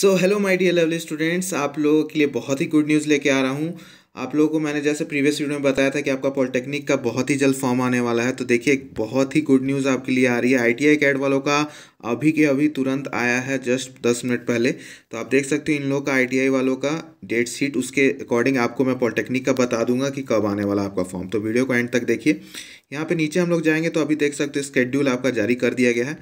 so hello my dear lovely students आप लोगों के लिए बहुत ही गुड न्यूज़ लेके आ रहा हूँ आप लोगों को मैंने जैसे प्रीवियस वीडियो में बताया था कि आपका पॉलिटेक्निक का बहुत ही जल्द फॉर्म आने वाला है तो देखिए एक बहुत ही गुड न्यूज़ आपके लिए आ रही है आईटीआई कैड वालों का अभी के अभी तुरंत आया है जस्ट दस मिनट पहले तो आप देख सकते हो इन लोगों का आईटीआई वालों का डेट शीट उसके अकॉर्डिंग आपको मैं पॉलिटेक्निक का बता दूंगा कि कब आने वाला आपका फॉर्म तो वीडियो को एंड तक देखिए यहाँ पर नीचे हम लोग जाएंगे तो अभी देख सकते हो स्केड्यूल आपका जारी कर दिया गया है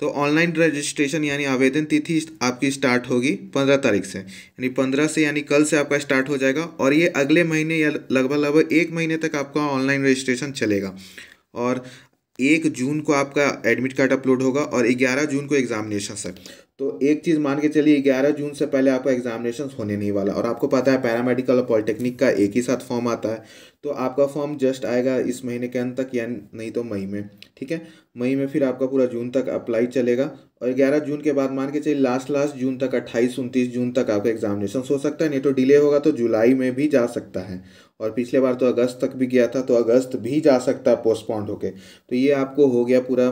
तो ऑनलाइन रजिस्ट्रेशन यानी आवेदन तिथि आपकी स्टार्ट होगी पंद्रह तारीख से यानी पंद्रह से यानी कल से आपका स्टार्ट हो जाएगा और ये अगले महीने या लगभग लगभग एक महीने तक आपका ऑनलाइन रजिस्ट्रेशन चलेगा और एक जून को आपका एडमिट कार्ड अपलोड होगा और ग्यारह जून को एग्जामिनेशन सर तो एक चीज़ मान के चलिए ग्यारह जून से पहले आपका एग्जामिनेशन होने नहीं वाला और आपको पता है पैरामेडिकल और पॉलिटेक्निक का एक ही साथ फॉर्म आता है तो आपका फॉर्म जस्ट आएगा इस महीने के अंत तक या नहीं तो मई में ठीक है मई में फिर आपका पूरा जून तक अप्लाई चलेगा और ग्यारह जून के बाद मान के चलिए लास्ट लास्ट जून तक अट्ठाईस उनतीस जून तक आपका एग्जामिनेशन हो सकता है नहीं तो डिले होगा तो जुलाई में भी जा सकता है और पिछले बार तो अगस्त तक भी गया था तो अगस्त भी जा सकता है पोस्टपोन्ड होके तो ये आपको हो गया पूरा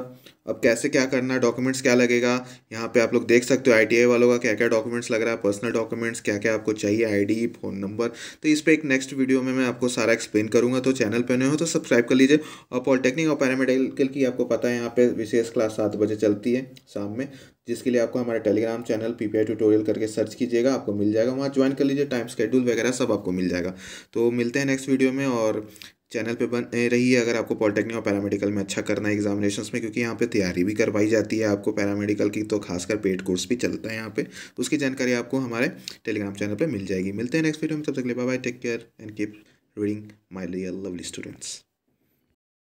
अब कैसे क्या करना डॉक्यूमेंट्स क्या लगेगा यहाँ पे आप लोग देख सकते हो आई वालों का क्या क्या डॉक्यूमेंट्स लग रहा है पर्सनल डॉक्यूमेंट्स क्या क्या आपको चाहिए आईडी फ़ोन नंबर तो इस पर एक नेक्स्ट वीडियो में मैं आपको सारा एक्सप्लेन करूँगा तो चैनल पर नए हो तो सब्सक्राइब कर लीजिए और पॉलिटेक्निक और पैरामेडिकल की आपको पता है यहाँ पर विशेष क्लास सात बजे चलती है शाम में जिसके लिए आपको हमारे टेलीग्राम चैनल पी ट्यूटोरियल करके सर्च कीजिएगा आपको मिल जाएगा वहाँ ज्वाइन कर लीजिए टाइम स्केड्यूल वगैरह सब आपको मिल जाएगा तो मिलते हैं नेक्स्ट वीडियो में और चैनल पे बन रही है अगर आपको पॉलिटेक्निक और पैरामेडिकल में अच्छा करना है एग्जामिनेशन में क्योंकि यहाँ पे तैयारी भी करवाई जाती है आपको पैरामेडिकल की तो खासकर पेड कोर्स भी चलता है यहाँ पे तो उसकी जानकारी आपको हमारे टेलीग्राम चैनल पे मिल जाएगी मिलते हैं नेक्स्ट वीडियो में तब तक ले bye take care and keep reading my real lovely students